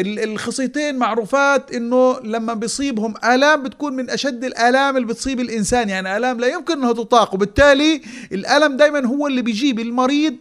الخصيتين معروفات انه لما بيصيبهم الام بتكون من اشد الالام اللي بتصيب الانسان يعني الام لا يمكن انها تطاق وبالتالي الالم دائما هو اللي بيجيب المريض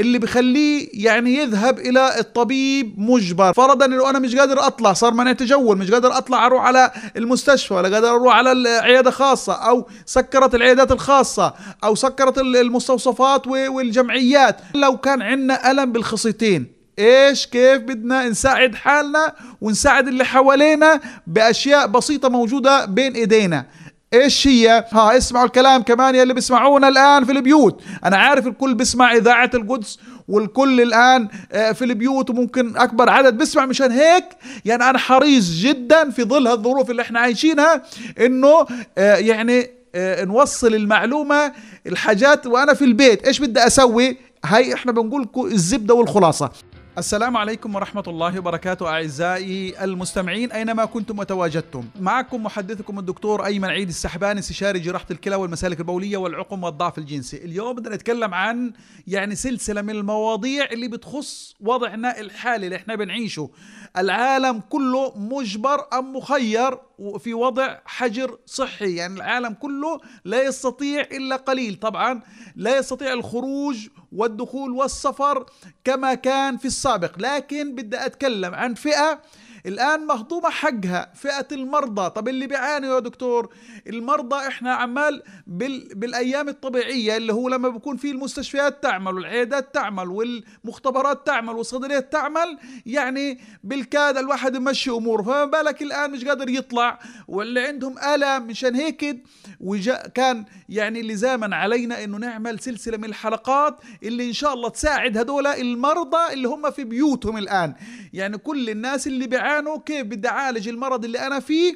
اللي بخليه يعني يذهب الى الطبيب مجبر فرضا انه انا مش قادر اطلع صار منع تجول مش قادر اطلع اروح على المستشفى ولا قادر اروح على العياده خاصه او سكرت العيادات الخاصه او سكرت المستوصفات والجمعيات لو كان عندنا الم بالخصيتين ايش كيف بدنا نساعد حالنا ونساعد اللي حوالينا باشياء بسيطه موجوده بين ايدينا ايش هي؟ ها اسمعوا الكلام كمان يلي بيسمعونا الان في البيوت، انا عارف الكل بيسمع اذاعه القدس والكل الان آه، في البيوت وممكن اكبر عدد بيسمع مشان هيك يعني انا حريص جدا في ظل هالظروف اللي احنا عايشينها انه آه، يعني آه، نوصل المعلومه الحاجات وانا في البيت ايش بدي اسوي؟ هاي احنا بنقول الزبده والخلاصه السلام عليكم ورحمة الله وبركاته أعزائي المستمعين أينما كنتم وتواجدتم معكم محدثكم الدكتور أيمن عيد السحباني استشاري جراحة الكلى والمسالك البولية والعقم والضعف الجنسي اليوم بدنا نتكلم عن يعني سلسلة من المواضيع اللي بتخص وضعنا الحالي اللي احنا بنعيشه العالم كله مجبر أم مخير في وضع حجر صحي يعني العالم كله لا يستطيع إلا قليل طبعا لا يستطيع الخروج والدخول والسفر كما كان في السفر السابق لكن بدي أتكلم عن فئة الآن مهضومة حقها فئة المرضى طب اللي بيعانوا يا دكتور المرضى إحنا عمال بال... بالأيام الطبيعية اللي هو لما بكون في المستشفيات تعمل والعيادات تعمل والمختبرات تعمل والصيدليات تعمل يعني بالكاد الواحد يمشي أموره فما بالك الآن مش قادر يطلع واللي عندهم ألم مشان هيك وجا... كان يعني لزاما علينا أنه نعمل سلسلة من الحلقات اللي إن شاء الله تساعد هدول المرضى اللي هم في بيوتهم الآن يعني كل الناس اللي بيعانوا كان كيف بدي اعالج المرض اللي انا فيه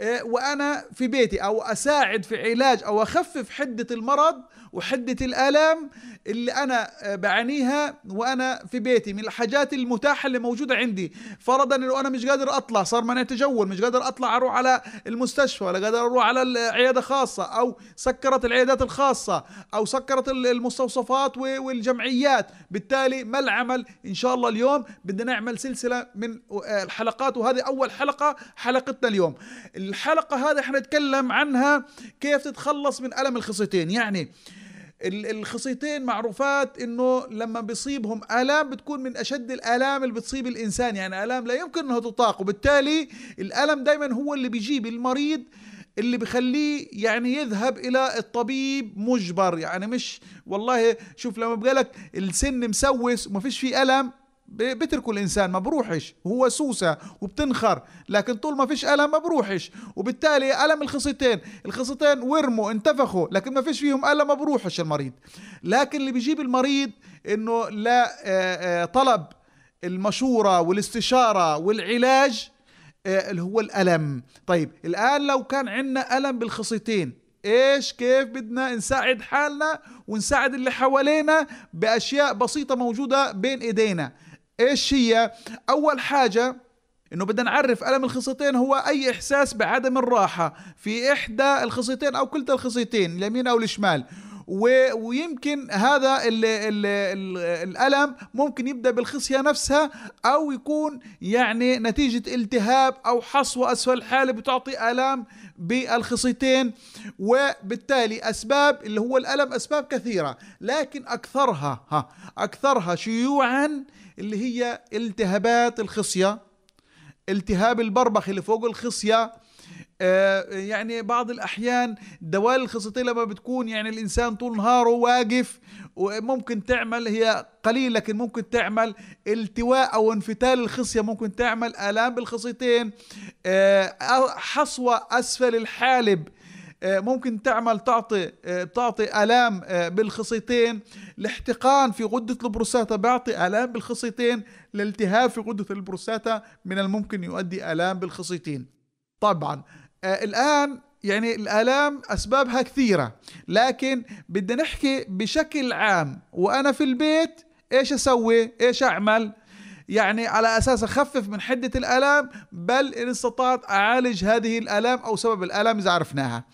إيه، وانا في بيتي او اساعد في علاج او اخفف حده المرض وحده الالام اللي انا آه، بعانيها وانا في بيتي من الحاجات المتاحه اللي موجوده عندي فرضا لو انا مش قادر اطلع صار منع تجول مش قادر اطلع اروح على المستشفى ولا قادر اروح على العياده خاصه او سكرت العيادات الخاصه او سكرت المستوصفات والجمعيات بالتالي ما العمل ان شاء الله اليوم بدنا نعمل سلسله من آه، الحلقات وهذه اول حلقه حلقتنا اليوم الحلقه هذه حنتكلم عنها كيف تتخلص من الم الخصيتين يعني الخصيتين معروفات انه لما بيصيبهم الام بتكون من اشد الالام اللي بتصيب الانسان يعني الام لا يمكن انها تطاق وبالتالي الالم دائما هو اللي بيجيب المريض اللي بخليه يعني يذهب الى الطبيب مجبر يعني مش والله شوف لما بقالك السن مسوس وما فيش فيه الم بتركوا الانسان ما بروحش هو سوسه وبتنخر لكن طول ما فيش الم ما بروحش وبالتالي الم الخصيتين الخصيتين ورموا انتفخوا لكن ما فيش فيهم الم ما بروحش المريض لكن اللي بيجيب المريض انه لا آه، آه، طلب المشوره والاستشاره والعلاج آه، اللي هو الالم طيب الان لو كان عندنا الم بالخصيتين ايش كيف بدنا نساعد حالنا ونساعد اللي حوالينا باشياء بسيطه موجوده بين ايدينا ايش هي اول حاجه انه بدنا نعرف الم الخصيتين هو اي احساس بعدم الراحه في احدى الخصيتين او كلتا الخصيتين اليمين او الشمال و... ويمكن هذا الـ ال... ال... الالم ممكن يبدا بالخصيه نفسها او يكون يعني نتيجه التهاب او حصوه اسفل الحاله بتعطي الام بالخصيتين وبالتالي اسباب اللي هو الالم اسباب كثيره لكن اكثرها ها اكثرها شيوعا اللي هي التهابات الخصية التهاب البربخ اللي فوق الخصية آه، يعني بعض الأحيان دوال الخصيتين لما بتكون يعني الإنسان طول نهاره واقف وممكن تعمل هي قليل لكن ممكن تعمل التواء أو انفتال الخصية ممكن تعمل آلام بالخصيتين آه، حصوة أسفل الحالب آه، ممكن تعمل تعطي آه، بتعطي الام آه، بالخصيتين الاحتقان في غده البروستاتا بيعطي الام بالخصيتين الالتهاب في غده البروستاتا من الممكن يؤدي الام بالخصيتين طبعا الان يعني الالام اسبابها كثيره لكن بدنا نحكي بشكل عام وانا في البيت ايش اسوي ايش اعمل يعني على اساس اخفف من حده الالام بل ان استطعت اعالج هذه الالام او سبب الالام اذا عرفناها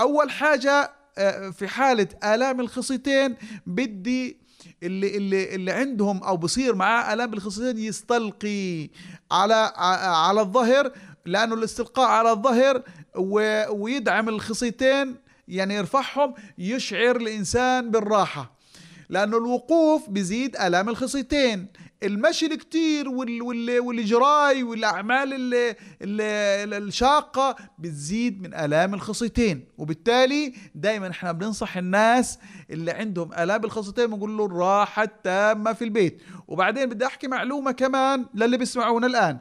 اول حاجه آه، في حاله الام الخصيتين بدي اللي اللي اللي عندهم او بصير معاه الام بالخصيتين يستلقي على آه، على الظهر لانه الاستلقاء على الظهر ويدعم الخصيتين يعني يرفعهم يشعر الانسان بالراحه لانه الوقوف بزيد الام الخصيتين المشي الكتير وال وال والجراي والاعمال الشاقه بتزيد من الام الخصيتين وبالتالي دايما احنا بننصح الناس اللي عندهم الام بالخصيتين بنقول له الراحه التامه في البيت وبعدين بدي احكي معلومه كمان للي بيسمعونا الان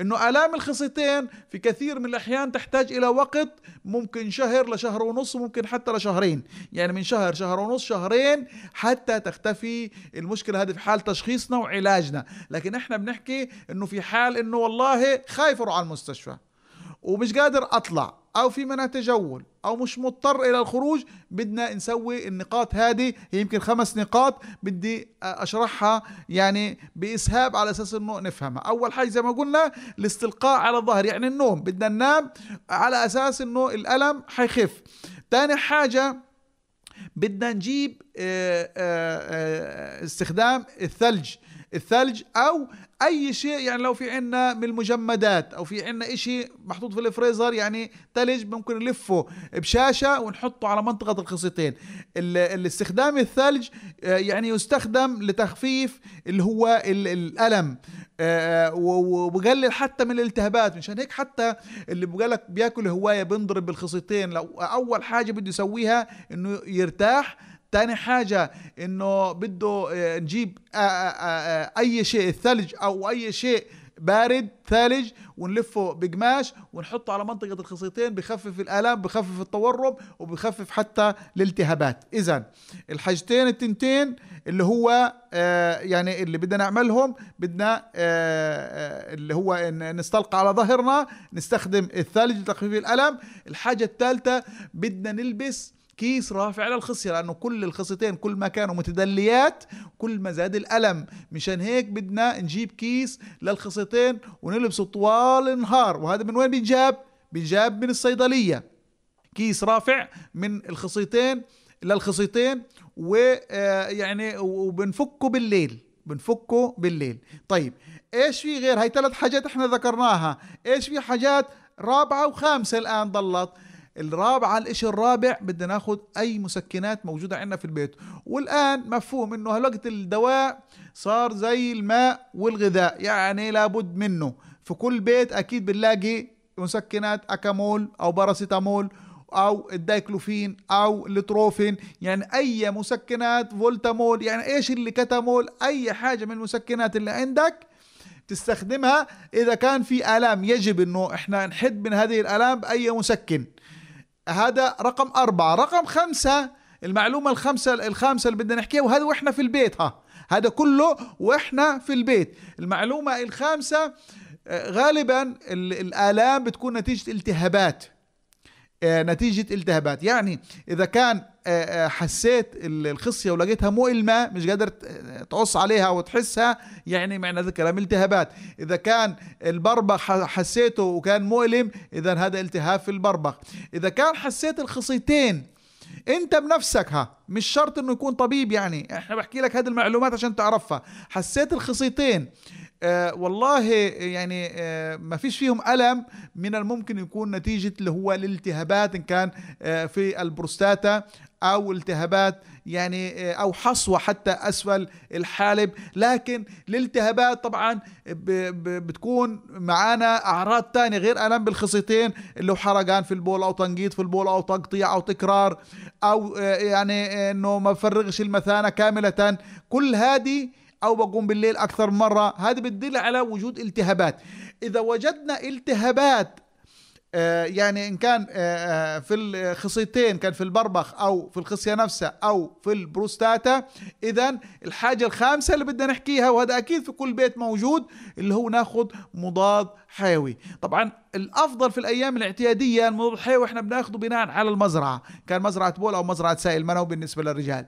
انه الام الخصيتين في كثير من الاحيان تحتاج الى وقت ممكن شهر لشهر ونص ممكن حتى لشهرين يعني من شهر شهر ونص شهرين حتى تختفي المشكله هذه في حال تشخيصنا وعلاجنا علاجنا لكن احنا بنحكي انه في حال انه والله خايف اروح على المستشفى ومش قادر اطلع او في منع تجول او مش مضطر الى الخروج بدنا نسوي النقاط هذه هي يمكن خمس نقاط بدي اشرحها يعني باسهاب على اساس انه نفهمها اول حاجه زي ما قلنا الاستلقاء على الظهر يعني النوم بدنا ننام على اساس انه الالم حيخف ثاني حاجه بدنا نجيب آه، آه، آه، استخدام الثلج الثلج او اي شيء يعني لو في عنا من المجمدات او في عنا اشي محطوط في الفريزر يعني ثلج ممكن نلفه بشاشه ونحطه على منطقه الخصيتين الاستخدام الثلج آه، يعني يستخدم لتخفيف اللي هو الالم آه، آه، وبقلل حتى من الالتهابات مشان هيك حتى اللي بقول لك بياكل هوايه بنضرب بالخصيتين لو اول حاجه بده يسويها انه يرتاح تاني حاجة انه بده آه، نجيب آه، آه، اي شيء الثلج او اي شيء بارد ثلج ونلفه بقماش ونحطه على منطقة الخصيتين بخفف الآلام بخفف التورم وبخفف حتى الالتهابات إذا الحاجتين التنتين اللي هو آه يعني اللي بدنا نعملهم بدنا آه اللي هو نستلقى على ظهرنا نستخدم الثلج لتخفيف الألم الحاجة الثالثة بدنا نلبس كيس رافع للخصية لأنه كل الخصيتين كل ما كانوا متدليات كل ما زاد الألم مشان هيك بدنا نجيب كيس للخصيتين ونلبسه طوال النهار وهذا من وين بينجاب؟ بينجاب من الصيدلية كيس رافع من الخصيتين للخصيتين ويعني آه، وبنفكه بالليل بنفكه بالليل طيب ايش في غير هاي ثلاث حاجات احنا ذكرناها ايش في حاجات رابعة وخامسة الآن ضلت الرابعة الاشي الرابع بدنا ناخد اي مسكنات موجودة عندنا في البيت والان مفهوم انه هالوقت الدواء صار زي الماء والغذاء يعني لابد منه في كل بيت اكيد بنلاقي مسكنات اكامول او باراسيتامول او الدايكلوفين او التروفين يعني اي مسكنات فولتامول يعني ايش اللي كتامول اي حاجة من المسكنات اللي عندك تستخدمها اذا كان في الام يجب انه احنا نحد من هذه الالام باي مسكن هذا رقم أربعة رقم خمسة المعلومة الخمسة الخامسة اللي بدنا نحكيها وهذا وإحنا في البيت ها هذا كله وإحنا في البيت المعلومة الخامسة آه، غالبا الآلام بتكون نتيجة التهابات آه، نتيجه التهابات يعني اذا كان آه، آه، حسيت الخصيه ولقيتها مؤلمه مش قادر تعص عليها وتحسها يعني معنى ذلك الكلام التهابات اذا كان البربخ حسيته وكان مؤلم اذا هذا التهاب في البربخ اذا كان حسيت الخصيتين انت بنفسك ها مش شرط انه يكون طبيب يعني احنا بحكي لك هذه المعلومات عشان تعرفها حسيت الخصيتين آه والله يعني آه ما فيش فيهم ألم من الممكن يكون نتيجة اللي هو الالتهابات إن كان آه في البروستاتا او التهابات يعني آه، او حصوه حتى اسفل الحالب لكن الالتهابات طبعا بتكون معانا اعراض تانية غير الم بالخصيتين اللي هو حرقان في البول او تنقيط في البول او تقطيع او تكرار او آه، يعني آه، انه ما بفرغش المثانه كامله كل هذه او بقوم بالليل اكثر مره هذه بتدل على وجود التهابات اذا وجدنا التهابات آه، يعني ان كان آه، آه، في الخصيتين كان في البربخ او في الخصيه نفسها او في البروستاتا اذا الحاجه الخامسه اللي بدنا نحكيها وهذا اكيد في كل بيت موجود اللي هو ناخذ مضاد حيوي طبعا الافضل في الايام الاعتياديه المضاد الحيوي احنا بناخذه بناء على المزرعه كان مزرعه بول او مزرعه سائل منوي بالنسبه للرجال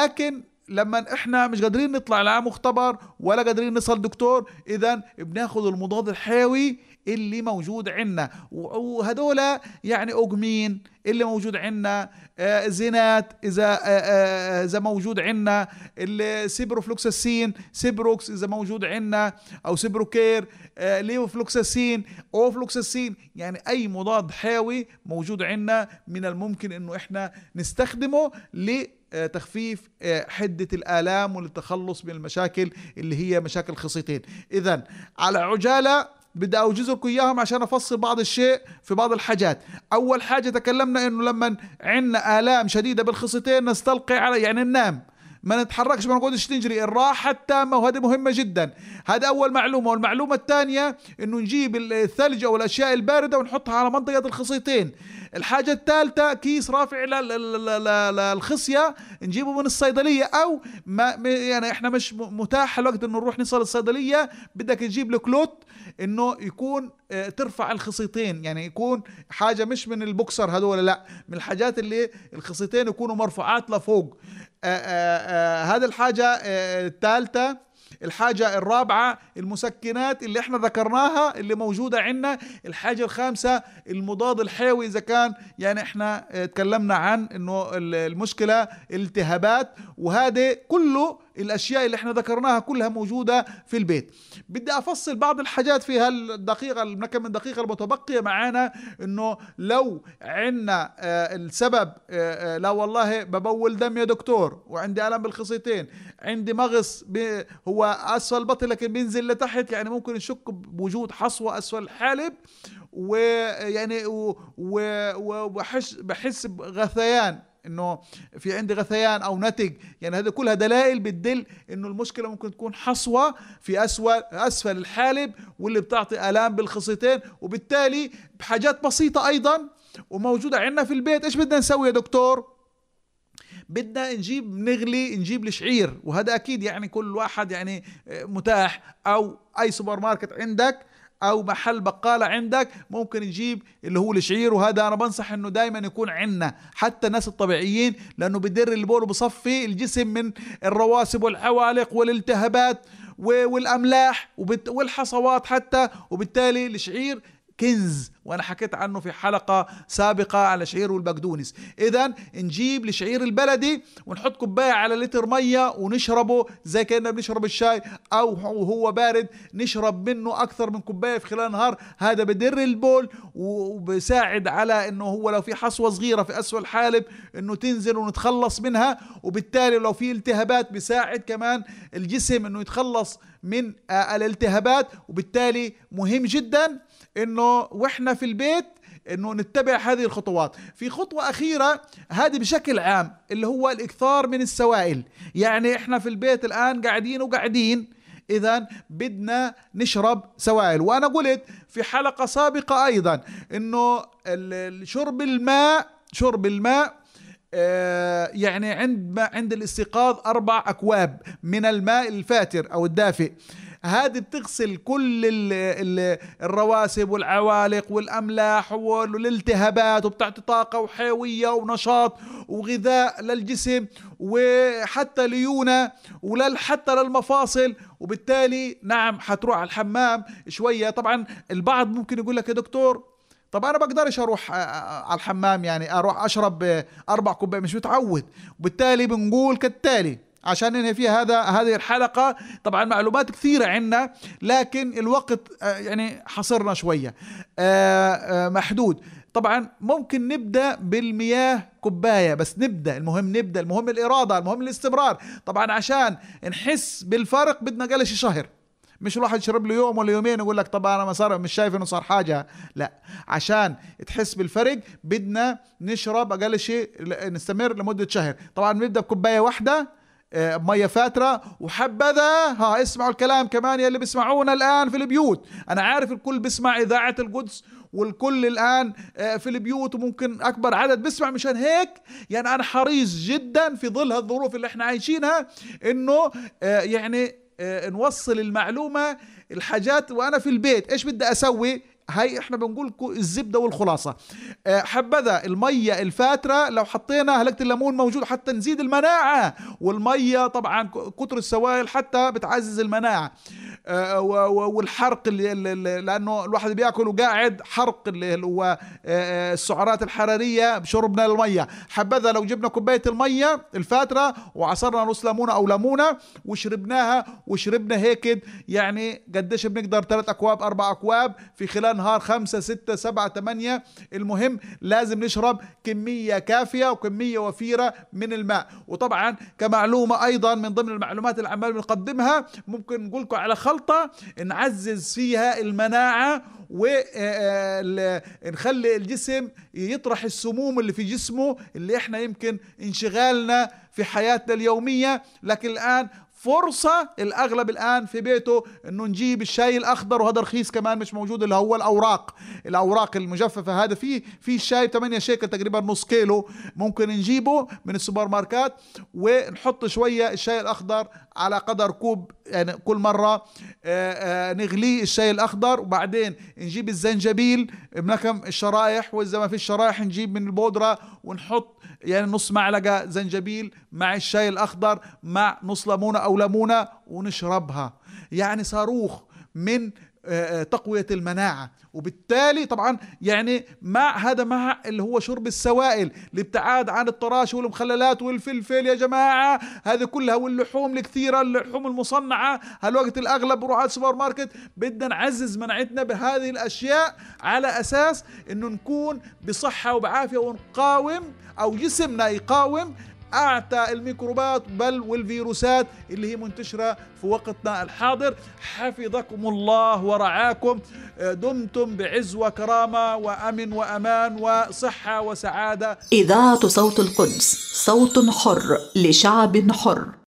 لكن لما احنا مش قادرين نطلع لا مختبر ولا قادرين نصل دكتور اذا بناخذ المضاد الحيوي اللي موجود عندنا وهدول يعني أقمين اللي موجود عندنا آه، زينات اذا آه، آه، اذا موجود عندنا السيبروفلوكساسين سيبروكس اذا موجود عندنا او سيبروكير آه ليوفلوكساسين اوفلوكساسين يعني اي مضاد حيوي موجود عندنا من الممكن انه احنا نستخدمه ل تخفيف حدة الآلام وللتخلص من المشاكل اللي هي مشاكل خصيتين إذا على عجالة بدي اوجزلكم اياهم عشان افصل بعض الشيء في بعض الحاجات اول حاجه تكلمنا انه لما عندنا الام شديده بالخصيتين نستلقي على يعني ننام ما نتحركش ما نقعدش نجري الراحة التامة وهذه مهمة جدا هذا أول معلومة والمعلومة الثانية أنه نجيب الثلج أو الأشياء الباردة ونحطها على منطقة الخصيتين الحاجة الثالثة كيس رافع للخصية نجيبه من الصيدلية أو ما يعني إحنا مش متاح الوقت إنه نروح نصل الصيدلية بدك تجيب له كلوت إنه يكون آه، ترفع الخصيتين يعني يكون حاجة مش من البوكسر هذول لا من الحاجات اللي الخصيتين يكونوا مرفوعات لفوق آه، آه، هذا الحاجة الثالثة الحاجة الرابعة المسكنات اللي احنا ذكرناها اللي موجودة عندنا الحاجة الخامسة المضاد الحيوي إذا كان يعني احنا اتكلمنا آه، عن انه المشكلة التهابات وهذا كله الاشياء اللي احنا ذكرناها كلها موجوده في البيت بدي افصل بعض الحاجات في هالدقيقه كم من دقيقه المتبقيه معانا انه لو عندنا آه، السبب آه، آه، لا والله ببول دم يا دكتور وعندي الم بالخصيتين عندي مغص هو اسفل بطن لكن بينزل لتحت يعني ممكن نشك بوجود حصوه اسفل الحالب ويعني وبحس بحس بغثيان انه في عندي غثيان او نتج يعني هذه كلها دلائل بتدل انه المشكله ممكن تكون حصوه في اسفل اسفل الحالب واللي بتعطي الام بالخصيتين وبالتالي بحاجات بسيطه ايضا وموجوده عندنا في البيت ايش بدنا نسوي يا دكتور بدنا نجيب نغلي نجيب الشعير وهذا اكيد يعني كل واحد يعني متاح او اي سوبر ماركت عندك او محل بقاله عندك ممكن يجيب اللي هو الشعير وهذا انا بنصح انه دائما يكون عندنا حتى الناس الطبيعيين لانه بدر البول وبصفي الجسم من الرواسب والحوالق والالتهابات والاملاح والحصوات حتى وبالتالي الشعير كنز وانا حكيت عنه في حلقة سابقة على شعير والبقدونس اذا نجيب الشعير البلدي ونحط كوباية على لتر مية ونشربه زي كأننا بنشرب الشاي او هو بارد نشرب منه اكثر من كوباية في خلال النهار هذا بدر البول وبساعد على انه هو لو في حصوة صغيرة في اسفل الحالب انه تنزل ونتخلص منها وبالتالي لو في التهابات بساعد كمان الجسم انه يتخلص من الالتهابات وبالتالي مهم جدا انه واحنا في البيت انه نتبع هذه الخطوات في خطوة اخيرة هذه بشكل عام اللي هو الاكثار من السوائل يعني احنا في البيت الان قاعدين وقاعدين اذا بدنا نشرب سوائل وانا قلت في حلقة سابقة ايضا انه شرب الماء شرب الماء آه، يعني عند عند الاستيقاظ اربع اكواب من الماء الفاتر او الدافئ هذه بتغسل كل ال ال الرواسب والعوالق والاملاح والالتهابات وبتعطي طاقه وحيويه ونشاط وغذاء للجسم وحتى ليونة ولل حتى للمفاصل وبالتالي نعم حتروح على الحمام شويه طبعا البعض ممكن يقول لك يا دكتور طب انا بقدرش اروح على الحمام يعني اروح اشرب اربع كوبايات مش متعود وبالتالي بنقول كالتالي عشان ننهي فيها هذا هذه الحلقة طبعا معلومات كثيرة عنا لكن الوقت آه، يعني حصرنا شوية آه، آه، محدود طبعا ممكن نبدا بالمياه كوبايه بس نبدا المهم نبدا المهم الاراده المهم الاستمرار طبعا عشان نحس بالفرق بدنا قلش شهر مش الواحد يشرب له يوم ولا يومين يقول لك طب انا ما صار مش شايف انه صار حاجه لا عشان تحس بالفرق بدنا نشرب اقل شيء نستمر لمده شهر طبعا بنبدا بكوبايه واحده آه، ميه فاتره وحبذا ها اسمعوا الكلام كمان يلي بيسمعونا الان في البيوت انا عارف الكل بيسمع اذاعه القدس والكل الان آه، في البيوت وممكن اكبر عدد بيسمع مشان هيك يعني انا حريص جدا في ظل هالظروف اللي احنا عايشينها انه آه، يعني نوصل المعلومه الحاجات وانا في البيت ايش بدي اسوي هاي احنا بنقول الزبده والخلاصه آه، حبذا الميه الفاتره لو حطينا هلكت الليمون موجود حتى نزيد المناعه والميه طبعا كتر السوائل حتى بتعزز المناعه آه، آه، والحرق اللي لانه الواحد بياكل وقاعد حرق اللي هو آه، السعرات الحراريه بشربنا الميه حبذا لو جبنا كوبايه الميه الفاتره وعصرنا نص ليمونه او ليمونه وشربناها وشربنا هيك يعني قديش بنقدر ثلاث اكواب اربع اكواب في خلال نهار خمسة ستة سبعة ثمانية المهم لازم نشرب كمية كافية وكمية وفيرة من الماء وطبعا كمعلومة أيضا من ضمن المعلومات اللي عمال بنقدمها ممكن نقول لكم على خط خلطة نعزز فيها المناعة ونخلي آه، آه، الجسم يطرح السموم اللي في جسمه اللي احنا يمكن انشغالنا في حياتنا اليومية لكن الآن فرصة الأغلب الآن في بيته أنه نجيب الشاي الأخضر وهذا رخيص كمان مش موجود اللي هو الأوراق الأوراق المجففة هذا في في الشاي 8 شيكل تقريبا نص كيلو ممكن نجيبه من السوبر ماركات ونحط شوية الشاي الأخضر على قدر كوب يعني كل مرة آه، آه، نغليه الشاي الأخضر وبعدين نجيب الزنجبيل بنكم الشرائح وإذا ما فيش شرائح نجيب من البودرة ونحط يعني نص معلقة زنجبيل مع الشاي الأخضر مع نص ليمونة أو ليمونة ونشربها يعني صاروخ من آه، آه، تقوية المناعة وبالتالي طبعا يعني مع هذا مع اللي هو شرب السوائل الابتعاد عن الطراش والمخللات والفلفل يا جماعة هذه كلها واللحوم الكثيرة اللحوم المصنعة هالوقت الأغلب بروح على السوبر ماركت بدنا نعزز مناعتنا بهذه الأشياء على أساس أنه نكون بصحة وبعافية ونقاوم أو جسمنا يقاوم أعتى الميكروبات بل والفيروسات اللي هي منتشرة في وقتنا الحاضر حفظكم الله ورعاكم آه، دمتم بعز وكرامة وأمن وأمان وصحة وسعادة إذاعة صوت القدس صوت حر لشعب حر